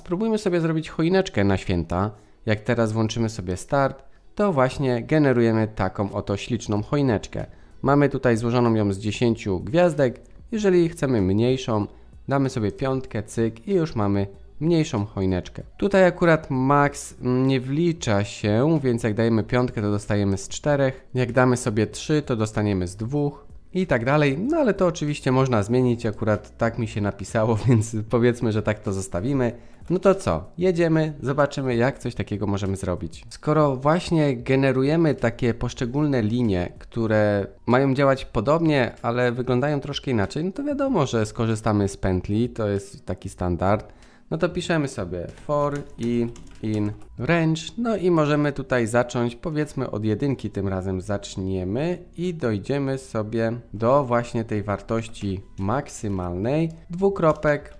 Spróbujmy sobie zrobić choineczkę na święta. Jak teraz włączymy sobie start, to właśnie generujemy taką oto śliczną choineczkę. Mamy tutaj złożoną ją z 10 gwiazdek. Jeżeli chcemy mniejszą, damy sobie piątkę, cyk i już mamy mniejszą choineczkę. Tutaj akurat max nie wlicza się, więc jak dajemy piątkę to dostajemy z czterech. Jak damy sobie 3 to dostaniemy z dwóch i tak dalej. No ale to oczywiście można zmienić, akurat tak mi się napisało, więc powiedzmy, że tak to zostawimy. No to co? Jedziemy, zobaczymy jak coś takiego możemy zrobić. Skoro właśnie generujemy takie poszczególne linie, które mają działać podobnie, ale wyglądają troszkę inaczej, no to wiadomo, że skorzystamy z pętli, to jest taki standard. No to piszemy sobie for i in range. No i możemy tutaj zacząć, powiedzmy od jedynki tym razem zaczniemy i dojdziemy sobie do właśnie tej wartości maksymalnej. Dwukropek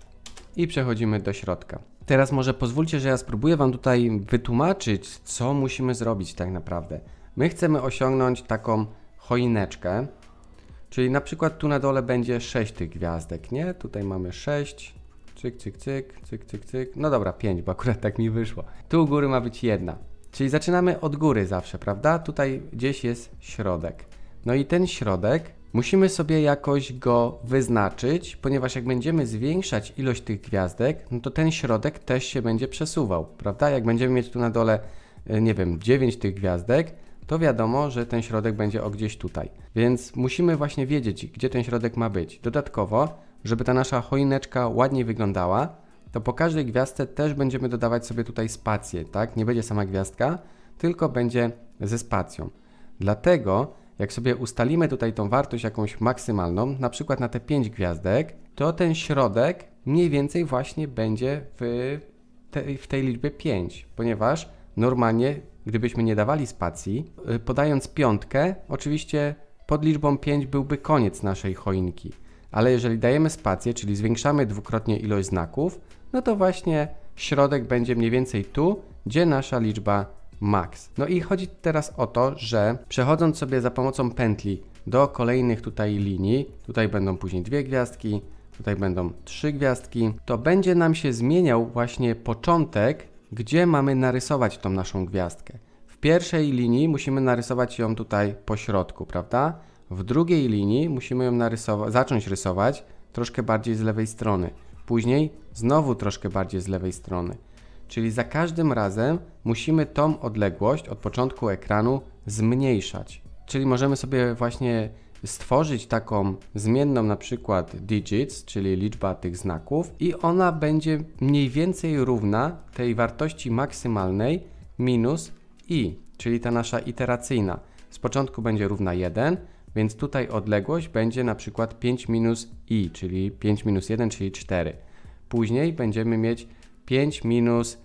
i przechodzimy do środka. Teraz może pozwólcie, że ja spróbuję Wam tutaj wytłumaczyć, co musimy zrobić tak naprawdę. My chcemy osiągnąć taką choineczkę, czyli na przykład tu na dole będzie 6 tych gwiazdek, nie? Tutaj mamy 6, Cyk, cyk, cyk, cyk, cyk, cyk. No dobra, 5, bo akurat tak mi wyszło. Tu u góry ma być jedna. Czyli zaczynamy od góry zawsze, prawda? Tutaj gdzieś jest środek. No i ten środek musimy sobie jakoś go wyznaczyć, ponieważ jak będziemy zwiększać ilość tych gwiazdek, no to ten środek też się będzie przesuwał, prawda? Jak będziemy mieć tu na dole, e, nie wiem, 9 tych gwiazdek, to wiadomo, że ten środek będzie o gdzieś tutaj. Więc musimy właśnie wiedzieć, gdzie ten środek ma być. Dodatkowo żeby ta nasza choineczka ładniej wyglądała, to po każdej gwiazdce też będziemy dodawać sobie tutaj spację, tak? Nie będzie sama gwiazdka, tylko będzie ze spacją. Dlatego, jak sobie ustalimy tutaj tą wartość jakąś maksymalną, na przykład na te 5 gwiazdek, to ten środek mniej więcej właśnie będzie w tej, w tej liczbie 5, ponieważ normalnie, gdybyśmy nie dawali spacji, y, podając piątkę, oczywiście pod liczbą 5 byłby koniec naszej choinki ale jeżeli dajemy spację, czyli zwiększamy dwukrotnie ilość znaków, no to właśnie środek będzie mniej więcej tu, gdzie nasza liczba max. No i chodzi teraz o to, że przechodząc sobie za pomocą pętli do kolejnych tutaj linii, tutaj będą później dwie gwiazdki, tutaj będą trzy gwiazdki, to będzie nam się zmieniał właśnie początek, gdzie mamy narysować tą naszą gwiazdkę. W pierwszej linii musimy narysować ją tutaj po środku, prawda? W drugiej linii musimy ją zacząć rysować troszkę bardziej z lewej strony. Później znowu troszkę bardziej z lewej strony. Czyli za każdym razem musimy tą odległość od początku ekranu zmniejszać. Czyli możemy sobie właśnie stworzyć taką zmienną na przykład digits, czyli liczba tych znaków i ona będzie mniej więcej równa tej wartości maksymalnej minus i, czyli ta nasza iteracyjna. Z początku będzie równa 1, więc tutaj odległość będzie na przykład 5 minus i, czyli 5 minus 1, czyli 4. Później będziemy mieć 5 minus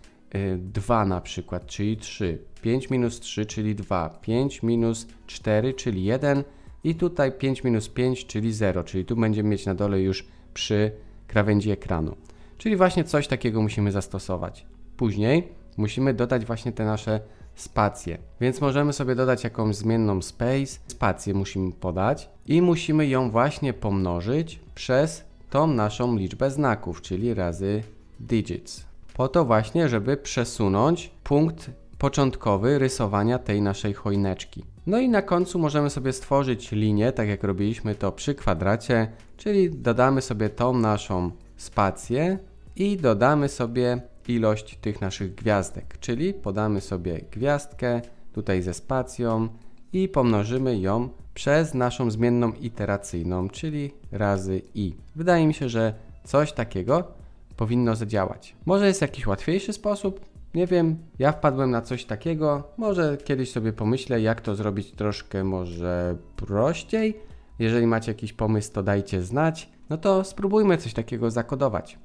2 y, na przykład, czyli 3. 5 minus 3, czyli 2. 5 minus 4, czyli 1. I tutaj 5 minus 5, czyli 0, czyli tu będziemy mieć na dole już przy krawędzi ekranu. Czyli właśnie coś takiego musimy zastosować. Później musimy dodać właśnie te nasze spację. Więc możemy sobie dodać jakąś zmienną space, spację musimy podać i musimy ją właśnie pomnożyć przez tą naszą liczbę znaków, czyli razy digits. Po to właśnie, żeby przesunąć punkt początkowy rysowania tej naszej choineczki. No i na końcu możemy sobie stworzyć linię, tak jak robiliśmy to przy kwadracie, czyli dodamy sobie tą naszą spację i dodamy sobie ilość tych naszych gwiazdek, czyli podamy sobie gwiazdkę tutaj ze spacją i pomnożymy ją przez naszą zmienną iteracyjną, czyli razy i. Wydaje mi się, że coś takiego powinno zadziałać. Może jest jakiś łatwiejszy sposób? Nie wiem, ja wpadłem na coś takiego. Może kiedyś sobie pomyślę, jak to zrobić troszkę może prościej. Jeżeli macie jakiś pomysł, to dajcie znać. No to spróbujmy coś takiego zakodować.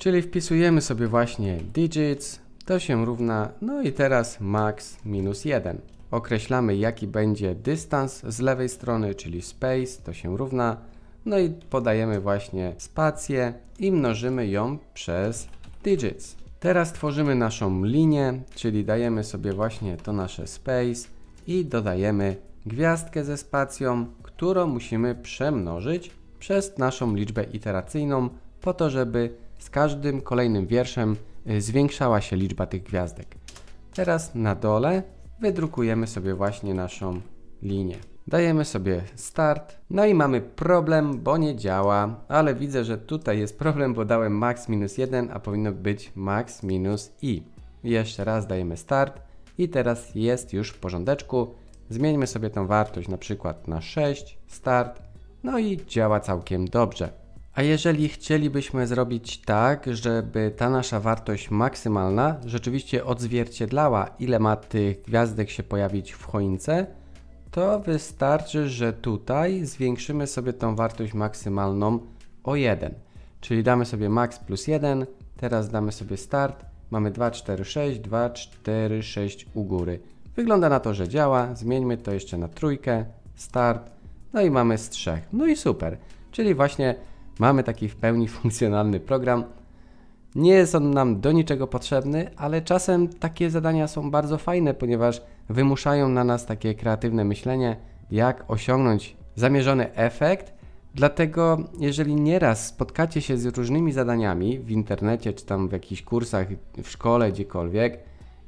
Czyli wpisujemy sobie właśnie digits, to się równa, no i teraz max minus 1. Określamy jaki będzie dystans z lewej strony, czyli space, to się równa, no i podajemy właśnie spację i mnożymy ją przez digits. Teraz tworzymy naszą linię, czyli dajemy sobie właśnie to nasze space i dodajemy gwiazdkę ze spacją, którą musimy przemnożyć przez naszą liczbę iteracyjną po to, żeby z każdym kolejnym wierszem y, zwiększała się liczba tych gwiazdek. Teraz na dole wydrukujemy sobie właśnie naszą linię. Dajemy sobie start, no i mamy problem, bo nie działa, ale widzę, że tutaj jest problem, bo dałem max minus 1, a powinno być max minus i. Jeszcze raz dajemy start i teraz jest już w porządeczku. Zmieńmy sobie tą wartość na przykład na 6, start, no i działa całkiem dobrze. A jeżeli chcielibyśmy zrobić tak, żeby ta nasza wartość maksymalna rzeczywiście odzwierciedlała, ile ma tych gwiazdek się pojawić w choince, to wystarczy, że tutaj zwiększymy sobie tą wartość maksymalną o 1. Czyli damy sobie max plus 1, teraz damy sobie start, mamy 2, 4, 6, 2, 4, 6 u góry. Wygląda na to, że działa, zmieńmy to jeszcze na trójkę, start, no i mamy z 3. No i super, czyli właśnie Mamy taki w pełni funkcjonalny program. Nie jest on nam do niczego potrzebny, ale czasem takie zadania są bardzo fajne, ponieważ wymuszają na nas takie kreatywne myślenie, jak osiągnąć zamierzony efekt. Dlatego, jeżeli nieraz spotkacie się z różnymi zadaniami w internecie, czy tam w jakichś kursach, w szkole, gdziekolwiek,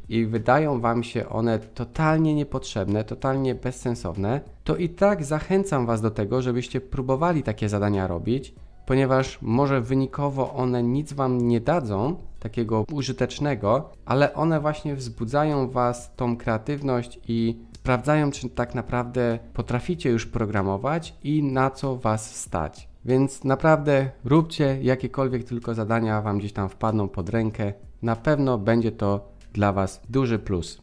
i wydają Wam się one totalnie niepotrzebne, totalnie bezsensowne, to i tak zachęcam Was do tego, żebyście próbowali takie zadania robić, ponieważ może wynikowo one nic wam nie dadzą takiego użytecznego, ale one właśnie wzbudzają was tą kreatywność i sprawdzają, czy tak naprawdę potraficie już programować i na co was stać. Więc naprawdę róbcie jakiekolwiek tylko zadania wam gdzieś tam wpadną pod rękę. Na pewno będzie to dla was duży plus.